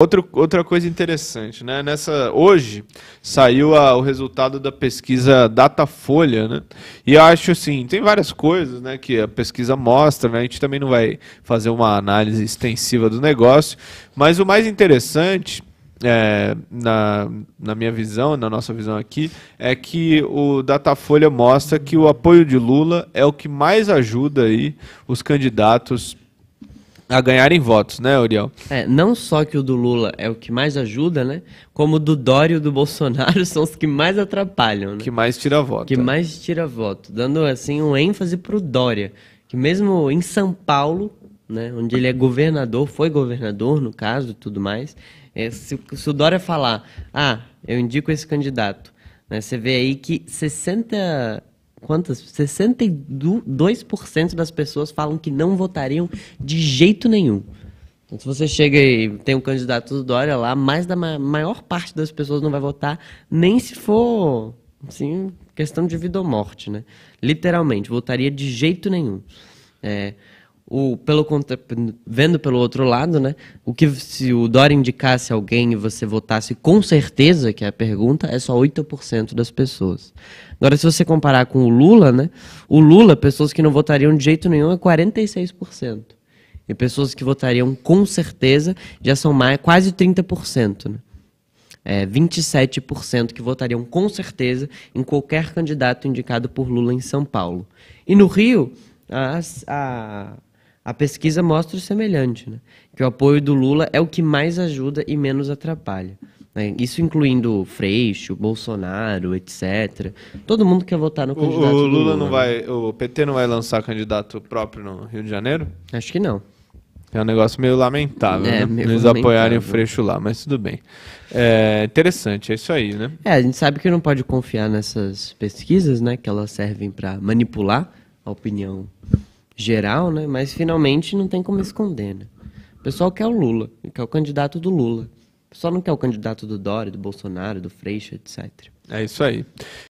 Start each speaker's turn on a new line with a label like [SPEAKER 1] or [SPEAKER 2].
[SPEAKER 1] Outro, outra coisa interessante, né? Nessa hoje saiu a, o resultado da pesquisa Datafolha, né? E eu acho assim, tem várias coisas, né, que a pesquisa mostra, né? A gente também não vai fazer uma análise extensiva do negócio, mas o mais interessante é, na, na minha visão, na nossa visão aqui, é que o Datafolha mostra que o apoio de Lula é o que mais ajuda aí
[SPEAKER 2] os candidatos a ganharem votos, né, Uriel? É, não só que o do Lula é o que mais ajuda, né? Como o do Dória e o do Bolsonaro são os que mais atrapalham, né? Que mais tira voto. Que é. mais tira voto, dando assim um ênfase pro Dória, que mesmo em São Paulo, né, onde ele é governador, foi governador no caso e tudo mais, é, se, se o Dória falar, ah, eu indico esse candidato, né, você vê aí que 60 quantas? 62% das pessoas falam que não votariam de jeito nenhum. Então, se você chega e tem um candidato do Dória lá, mais da ma maior parte das pessoas não vai votar, nem se for, assim, questão de vida ou morte, né? Literalmente, votaria de jeito nenhum. É, o, pelo vendo pelo outro lado, né? O que se o Dória indicasse alguém e você votasse com certeza, que é a pergunta, é só 8% das pessoas. Agora, se você comparar com o Lula, né? O Lula, pessoas que não votariam de jeito nenhum, é 46%. E pessoas que votariam com certeza já são mais, quase 30%. Né? É, 27% que votariam com certeza em qualquer candidato indicado por Lula em São Paulo. E no Rio, a, a a pesquisa mostra o semelhante, né? que o apoio do Lula é o que mais ajuda e menos atrapalha. Né? Isso incluindo Freixo, Bolsonaro, etc. Todo mundo quer votar no candidato. O, Lula, Lula, não né? vai.
[SPEAKER 1] O PT não vai lançar candidato próprio no Rio de Janeiro? Acho que não. É um negócio meio lamentável, é, né? Meio Eles lamentável. apoiarem o Freixo
[SPEAKER 2] lá, mas tudo bem. É interessante, é isso aí, né? É, a gente sabe que não pode confiar nessas pesquisas, né? Que elas servem para manipular a opinião geral, né? Mas finalmente não tem como esconder, né? O pessoal quer o Lula, quer o candidato do Lula. O pessoal não quer o candidato do Dória, do Bolsonaro, do Freixo, etc. É isso aí.